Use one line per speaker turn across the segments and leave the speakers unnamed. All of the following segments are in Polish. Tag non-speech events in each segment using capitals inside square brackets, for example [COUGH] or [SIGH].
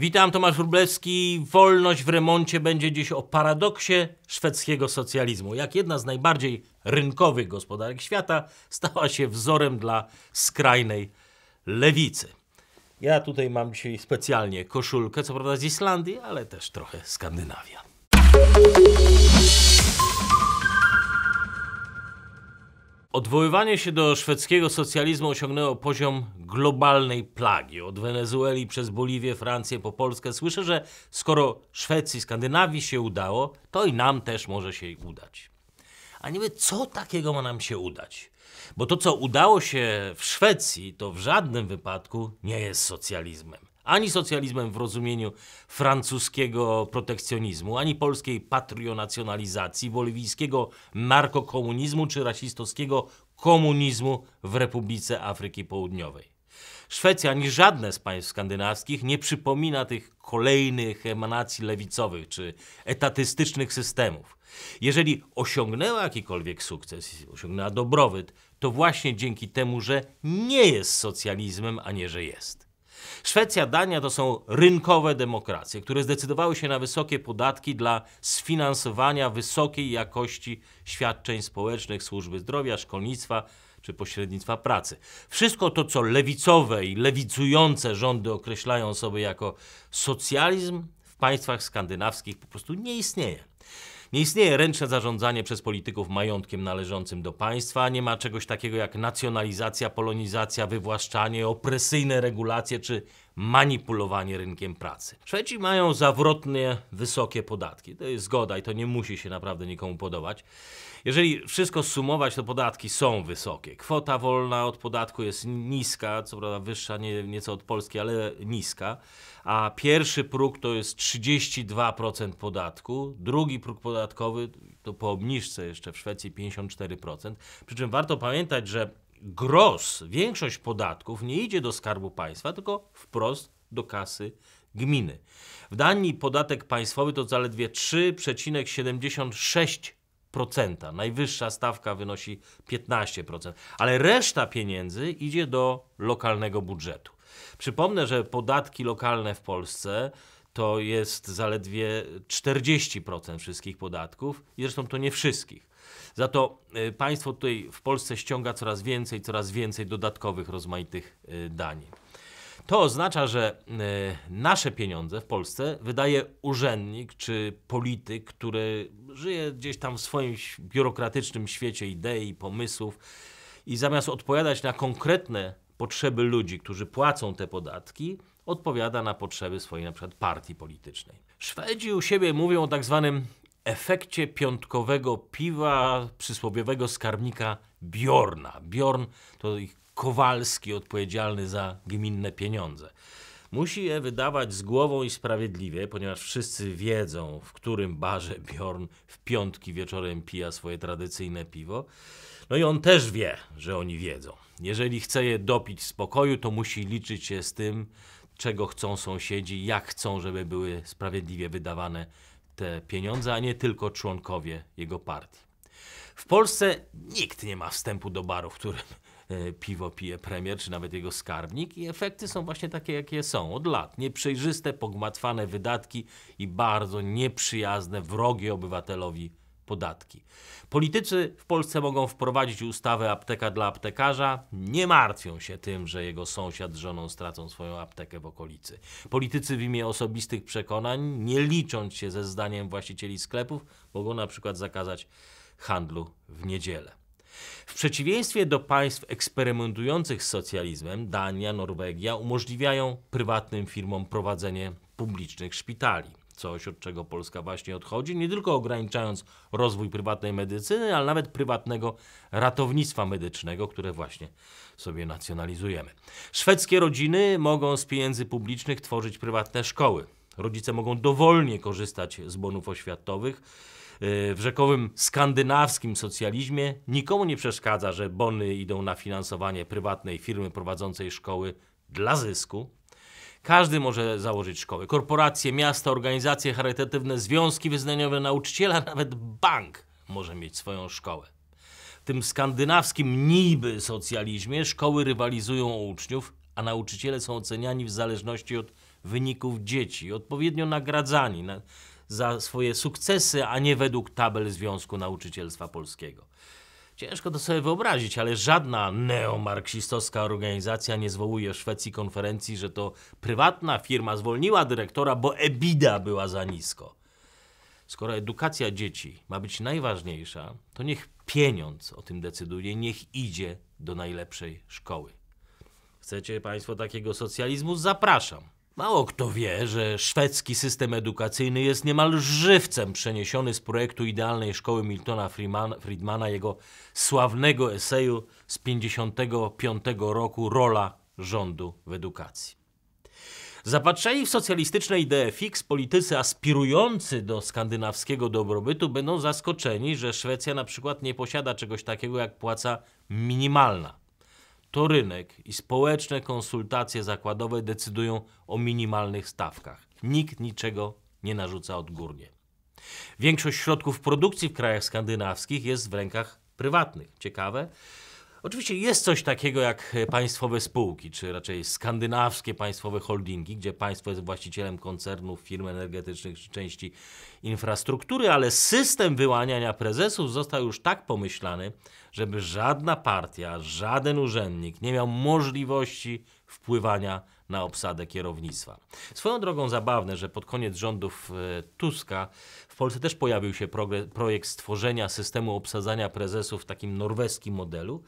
Witam, Tomasz Wróblewski. Wolność w remoncie będzie dziś o paradoksie szwedzkiego socjalizmu. Jak jedna z najbardziej rynkowych gospodarek świata stała się wzorem dla skrajnej lewicy. Ja tutaj mam dzisiaj specjalnie koszulkę, co prawda z Islandii, ale też trochę Skandynawia. Odwoływanie się do szwedzkiego socjalizmu osiągnęło poziom globalnej plagi. Od Wenezueli przez Boliwię, Francję po Polskę. Słyszę, że skoro Szwecji, Skandynawii się udało, to i nam też może się udać. A niby co takiego ma nam się udać? Bo to, co udało się w Szwecji, to w żadnym wypadku nie jest socjalizmem ani socjalizmem w rozumieniu francuskiego protekcjonizmu, ani polskiej patrionacjonalizacji, boliwijskiego narkokomunizmu czy rasistowskiego komunizmu w Republice Afryki Południowej. Szwecja ani żadne z państw skandynawskich nie przypomina tych kolejnych emanacji lewicowych czy etatystycznych systemów. Jeżeli osiągnęła jakikolwiek sukces, osiągnęła dobrobyt, to właśnie dzięki temu, że nie jest socjalizmem, a nie że jest. Szwecja, Dania to są rynkowe demokracje, które zdecydowały się na wysokie podatki dla sfinansowania wysokiej jakości świadczeń społecznych, służby zdrowia, szkolnictwa czy pośrednictwa pracy. Wszystko to, co lewicowe i lewicujące rządy określają sobie jako socjalizm, w państwach skandynawskich po prostu nie istnieje. Nie istnieje ręczne zarządzanie przez polityków majątkiem należącym do państwa, nie ma czegoś takiego jak nacjonalizacja, polonizacja, wywłaszczanie, opresyjne regulacje czy manipulowanie rynkiem pracy. Szwedzi mają zawrotnie wysokie podatki. To jest zgoda i to nie musi się naprawdę nikomu podobać. Jeżeli wszystko sumować, to podatki są wysokie. Kwota wolna od podatku jest niska, co prawda wyższa nie, nieco od Polski, ale niska. A pierwszy próg to jest 32% podatku, drugi próg podatkowy to po obniżce jeszcze w Szwecji 54%. Przy czym warto pamiętać, że gros, większość podatków nie idzie do skarbu państwa, tylko wprost do kasy gminy. W Danii podatek państwowy to zaledwie 3,76%. Najwyższa stawka wynosi 15%, ale reszta pieniędzy idzie do lokalnego budżetu. Przypomnę, że podatki lokalne w Polsce to jest zaledwie 40% wszystkich podatków i zresztą to nie wszystkich. Za to e, państwo tutaj w Polsce ściąga coraz więcej, coraz więcej dodatkowych rozmaitych e, dań. To oznacza, że e, nasze pieniądze w Polsce wydaje urzędnik czy polityk, który żyje gdzieś tam w swoim biurokratycznym świecie idei, pomysłów i zamiast odpowiadać na konkretne potrzeby ludzi, którzy płacą te podatki, odpowiada na potrzeby swojej na przykład partii politycznej. Szwedzi u siebie mówią o tak zwanym efekcie piątkowego piwa przysłowiowego skarbnika Bjorna. Bjorn to ich Kowalski odpowiedzialny za gminne pieniądze. Musi je wydawać z głową i sprawiedliwie, ponieważ wszyscy wiedzą, w którym barze Bjorn w piątki wieczorem pija swoje tradycyjne piwo. No i on też wie, że oni wiedzą. Jeżeli chce je dopić z pokoju, to musi liczyć się z tym, czego chcą sąsiedzi, jak chcą, żeby były sprawiedliwie wydawane te pieniądze, a nie tylko członkowie jego partii. W Polsce nikt nie ma wstępu do baru, w którym e, piwo pije premier, czy nawet jego skarbnik i efekty są właśnie takie, jakie są od lat. Nieprzejrzyste, pogmatwane wydatki i bardzo nieprzyjazne, wrogie obywatelowi podatki. Politycy w Polsce mogą wprowadzić ustawę apteka dla aptekarza, nie martwią się tym, że jego sąsiad z żoną stracą swoją aptekę w okolicy. Politycy w imię osobistych przekonań, nie licząc się ze zdaniem właścicieli sklepów, mogą na przykład zakazać handlu w niedzielę. W przeciwieństwie do państw eksperymentujących z socjalizmem, Dania, Norwegia umożliwiają prywatnym firmom prowadzenie publicznych szpitali coś, od czego Polska właśnie odchodzi, nie tylko ograniczając rozwój prywatnej medycyny, ale nawet prywatnego ratownictwa medycznego, które właśnie sobie nacjonalizujemy. Szwedzkie rodziny mogą z pieniędzy publicznych tworzyć prywatne szkoły. Rodzice mogą dowolnie korzystać z bonów oświatowych. Y, w rzekowym skandynawskim socjalizmie nikomu nie przeszkadza, że bony idą na finansowanie prywatnej firmy prowadzącej szkoły dla zysku. Każdy może założyć szkołę. Korporacje, miasta, organizacje charytatywne, związki wyznaniowe, nauczyciela, [LAUGHS] nawet bank może mieć swoją szkołę. W tym skandynawskim niby socjalizmie szkoły rywalizują o uczniów, a nauczyciele są oceniani w zależności od wyników dzieci, odpowiednio nagradzani na, za swoje sukcesy, a nie według tabel Związku Nauczycielstwa Polskiego. Ciężko to sobie wyobrazić, ale żadna neomarksistowska organizacja nie zwołuje w Szwecji konferencji, że to prywatna firma zwolniła dyrektora, bo EBIDA była za nisko. Skoro edukacja dzieci ma być najważniejsza, to niech pieniądz o tym decyduje, niech idzie do najlepszej szkoły. Chcecie Państwo takiego socjalizmu? Zapraszam. Mało kto wie, że szwedzki system edukacyjny jest niemal żywcem przeniesiony z projektu idealnej szkoły Miltona Friedmana, jego sławnego eseju z 1955 roku Rola rządu w edukacji. Zapatrzeni w socjalistyczne idee fix, politycy aspirujący do skandynawskiego dobrobytu będą zaskoczeni, że Szwecja na przykład nie posiada czegoś takiego jak płaca minimalna to rynek i społeczne konsultacje zakładowe decydują o minimalnych stawkach. Nikt niczego nie narzuca odgórnie. Większość środków produkcji w krajach skandynawskich jest w rękach prywatnych. Ciekawe, Oczywiście jest coś takiego jak e, państwowe spółki, czy raczej skandynawskie państwowe holdingi, gdzie państwo jest właścicielem koncernów, firm energetycznych czy części infrastruktury, ale system wyłaniania prezesów został już tak pomyślany, żeby żadna partia, żaden urzędnik nie miał możliwości wpływania na obsadę kierownictwa. Swoją drogą zabawne, że pod koniec rządów e, Tuska w Polsce też pojawił się projekt stworzenia systemu obsadzania prezesów w takim norweskim modelu,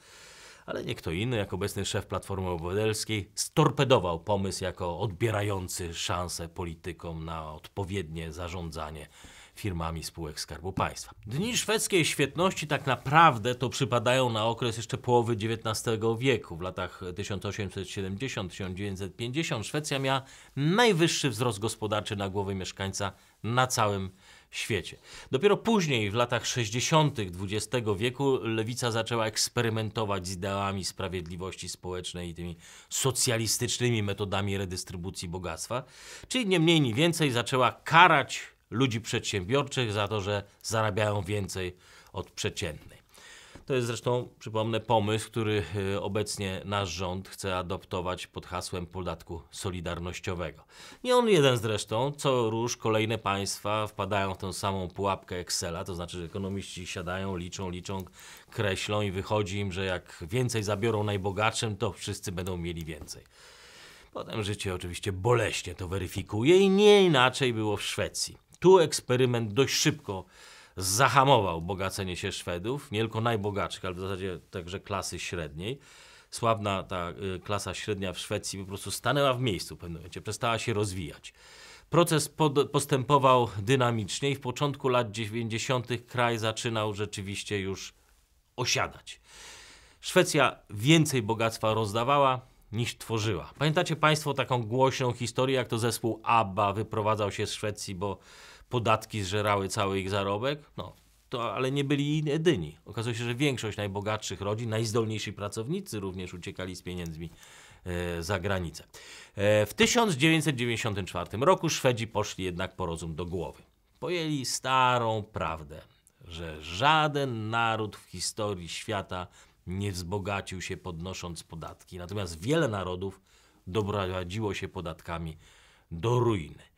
ale nie kto inny, jak obecny szef Platformy Obywatelskiej, storpedował pomysł jako odbierający szansę politykom na odpowiednie zarządzanie firmami spółek Skarbu Państwa. Dni szwedzkiej świetności tak naprawdę to przypadają na okres jeszcze połowy XIX wieku. W latach 1870-1950 Szwecja miała najwyższy wzrost gospodarczy na głowę mieszkańca na całym świecie. Dopiero później, w latach 60. XX wieku, lewica zaczęła eksperymentować z ideami sprawiedliwości społecznej i tymi socjalistycznymi metodami redystrybucji bogactwa, czyli nie mniej, nie więcej zaczęła karać ludzi przedsiębiorczych za to, że zarabiają więcej od przeciętnej. To jest zresztą, przypomnę, pomysł, który y, obecnie nasz rząd chce adoptować pod hasłem podatku solidarnościowego. Nie on jeden zresztą, co róż kolejne państwa wpadają w tę samą pułapkę Excela, to znaczy, że ekonomiści siadają, liczą, liczą, kreślą i wychodzi im, że jak więcej zabiorą najbogatszym, to wszyscy będą mieli więcej. Potem życie oczywiście boleśnie to weryfikuje i nie inaczej było w Szwecji. Tu eksperyment dość szybko zahamował bogacenie się Szwedów, nie tylko najbogatszych, ale w zasadzie także klasy średniej. Sławna ta y, klasa średnia w Szwecji po prostu stanęła w miejscu w pewnym momencie, przestała się rozwijać. Proces pod, postępował dynamicznie i w początku lat 90. kraj zaczynał rzeczywiście już osiadać. Szwecja więcej bogactwa rozdawała niż tworzyła. Pamiętacie Państwo taką głośną historię, jak to zespół ABBA wyprowadzał się z Szwecji, bo podatki zżerały cały ich zarobek, no to ale nie byli jedyni. Okazuje się, że większość najbogatszych rodzin, najzdolniejsi pracownicy również uciekali z pieniędzmi e, za granicę. E, w 1994 roku Szwedzi poszli jednak po rozum do głowy. Pojęli starą prawdę, że żaden naród w historii świata nie wzbogacił się podnosząc podatki, natomiast wiele narodów doprowadziło się podatkami do ruiny.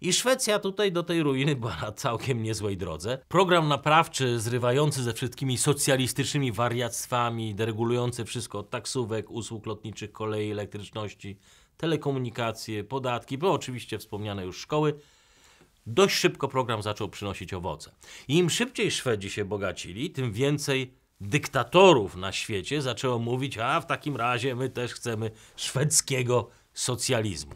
I Szwecja tutaj do tej ruiny była na całkiem niezłej drodze. Program naprawczy zrywający ze wszystkimi socjalistycznymi wariactwami, deregulujący wszystko od taksówek, usług lotniczych, kolei, elektryczności, telekomunikacje, podatki, bo oczywiście wspomniane już szkoły, dość szybko program zaczął przynosić owoce. I im szybciej Szwedzi się bogacili, tym więcej dyktatorów na świecie zaczęło mówić, a w takim razie my też chcemy szwedzkiego socjalizmu.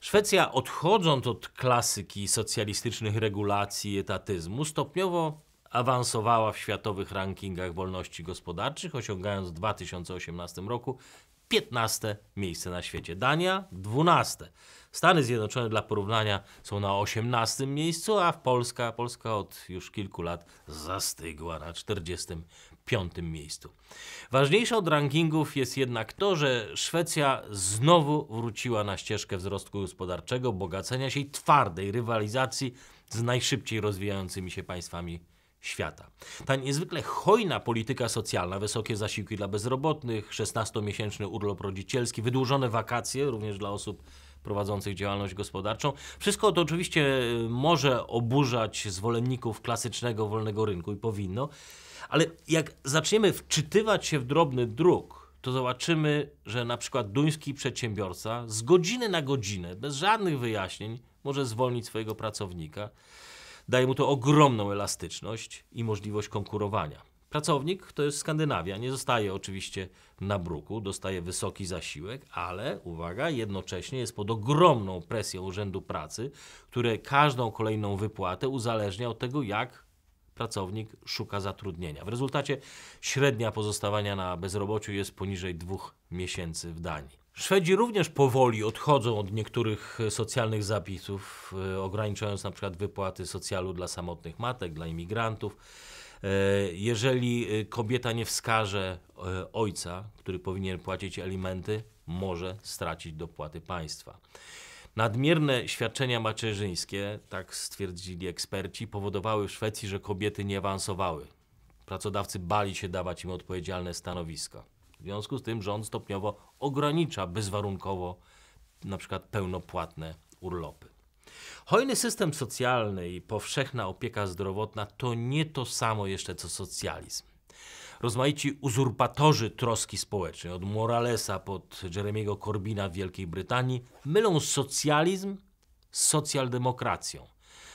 Szwecja, odchodząc od klasyki socjalistycznych regulacji i etatyzmu, stopniowo awansowała w światowych rankingach wolności gospodarczych, osiągając w 2018 roku 15 miejsce na świecie. Dania 12. Stany Zjednoczone dla porównania są na 18 miejscu, a Polska, Polska od już kilku lat zastygła na 45 piątym miejscu. Ważniejsze od rankingów jest jednak to, że Szwecja znowu wróciła na ścieżkę wzrostu gospodarczego, bogacenia się i twardej rywalizacji z najszybciej rozwijającymi się państwami świata. Ta niezwykle hojna polityka socjalna, wysokie zasiłki dla bezrobotnych, 16-miesięczny urlop rodzicielski, wydłużone wakacje również dla osób prowadzących działalność gospodarczą. Wszystko to oczywiście y, może oburzać zwolenników klasycznego wolnego rynku i powinno, ale jak zaczniemy wczytywać się w drobny druk, to zobaczymy, że na przykład duński przedsiębiorca z godziny na godzinę, bez żadnych wyjaśnień, może zwolnić swojego pracownika. Daje mu to ogromną elastyczność i możliwość konkurowania. Pracownik to jest Skandynawia, nie zostaje oczywiście na bruku, dostaje wysoki zasiłek, ale uwaga, jednocześnie jest pod ogromną presją Urzędu Pracy, które każdą kolejną wypłatę uzależnia od tego, jak pracownik szuka zatrudnienia. W rezultacie średnia pozostawania na bezrobociu jest poniżej dwóch miesięcy w Danii. Szwedzi również powoli odchodzą od niektórych socjalnych zapisów, e, ograniczając na przykład wypłaty socjalu dla samotnych matek, dla imigrantów. E, jeżeli e, kobieta nie wskaże ojca, który powinien płacić alimenty, może stracić dopłaty państwa. Nadmierne świadczenia macierzyńskie, tak stwierdzili eksperci, powodowały w Szwecji, że kobiety nie awansowały. Pracodawcy bali się dawać im odpowiedzialne stanowiska. W związku z tym rząd stopniowo ogranicza bezwarunkowo na przykład pełnopłatne urlopy. Hojny system socjalny i powszechna opieka zdrowotna to nie to samo jeszcze co socjalizm rozmaici uzurpatorzy troski społecznej, od Moralesa pod Jeremiego Corbina w Wielkiej Brytanii, mylą socjalizm z socjaldemokracją.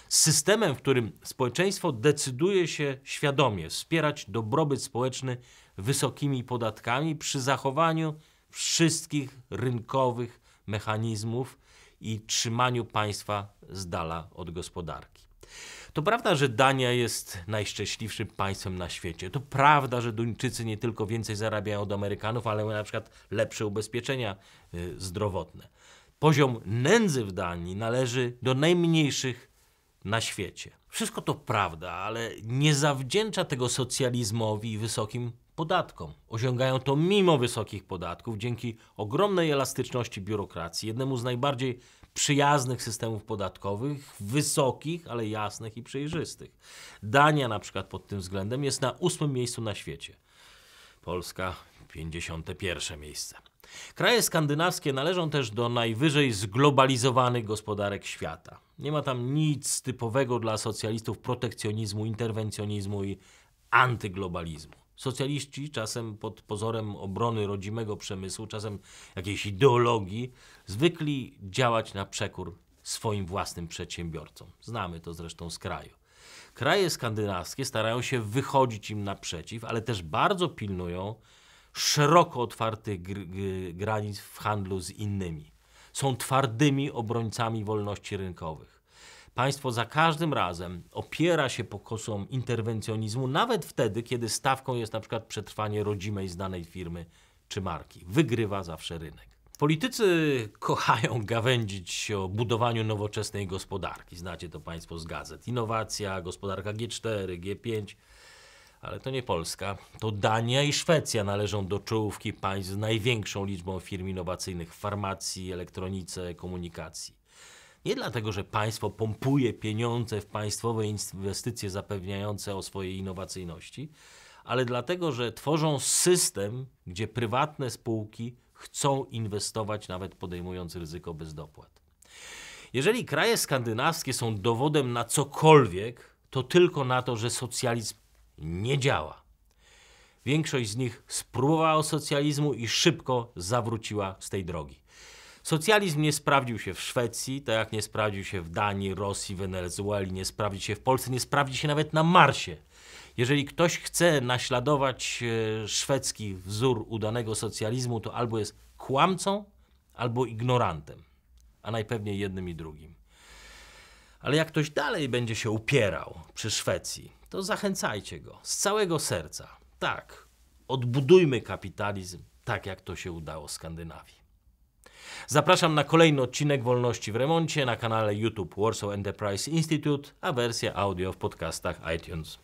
Z systemem, w którym społeczeństwo decyduje się świadomie wspierać dobrobyt społeczny wysokimi podatkami przy zachowaniu wszystkich rynkowych mechanizmów i trzymaniu państwa z dala od gospodarki. To prawda, że Dania jest najszczęśliwszym państwem na świecie. To prawda, że Duńczycy nie tylko więcej zarabiają od Amerykanów, ale mają na przykład lepsze ubezpieczenia y, zdrowotne. Poziom nędzy w Danii należy do najmniejszych na świecie. Wszystko to prawda, ale nie zawdzięcza tego socjalizmowi i wysokim podatkom. Osiągają to mimo wysokich podatków, dzięki ogromnej elastyczności biurokracji, jednemu z najbardziej przyjaznych systemów podatkowych, wysokich, ale jasnych i przejrzystych. Dania na przykład pod tym względem jest na ósmym miejscu na świecie. Polska 51 miejsce. Kraje skandynawskie należą też do najwyżej zglobalizowanych gospodarek świata. Nie ma tam nic typowego dla socjalistów protekcjonizmu, interwencjonizmu i antyglobalizmu. Socjaliści czasem pod pozorem obrony rodzimego przemysłu, czasem jakiejś ideologii, zwykli działać na przekór swoim własnym przedsiębiorcom. Znamy to zresztą z kraju. Kraje skandynawskie starają się wychodzić im naprzeciw, ale też bardzo pilnują szeroko otwartych granic w handlu z innymi. Są twardymi obrońcami wolności rynkowych Państwo za każdym razem opiera się pokosom interwencjonizmu, nawet wtedy, kiedy stawką jest na przykład przetrwanie rodzimej z danej firmy czy marki. Wygrywa zawsze rynek. Politycy kochają gawędzić się o budowaniu nowoczesnej gospodarki. Znacie to Państwo z gazet. Innowacja, gospodarka G4, G5. Ale to nie Polska. To Dania i Szwecja należą do czołówki państw z największą liczbą firm innowacyjnych w farmacji, elektronice, komunikacji. Nie dlatego, że państwo pompuje pieniądze w państwowe inwestycje zapewniające o swojej innowacyjności, ale dlatego, że tworzą system, gdzie prywatne spółki chcą inwestować, nawet podejmując ryzyko bez dopłat. Jeżeli kraje skandynawskie są dowodem na cokolwiek, to tylko na to, że socjalizm nie działa. Większość z nich spróbowała socjalizmu i szybko zawróciła z tej drogi. Socjalizm nie sprawdził się w Szwecji, tak jak nie sprawdził się w Danii, Rosji, Wenezueli, nie sprawdzi się w Polsce, nie sprawdzi się nawet na Marsie. Jeżeli ktoś chce naśladować e, szwedzki wzór udanego socjalizmu, to albo jest kłamcą, albo ignorantem, a najpewniej jednym i drugim. Ale jak ktoś dalej będzie się upierał przy Szwecji, to zachęcajcie go z całego serca. Tak, odbudujmy kapitalizm tak, jak to się udało Skandynawii. Zapraszam na kolejny odcinek Wolności w Remoncie na kanale YouTube Warsaw Enterprise Institute, a wersja audio w podcastach iTunes.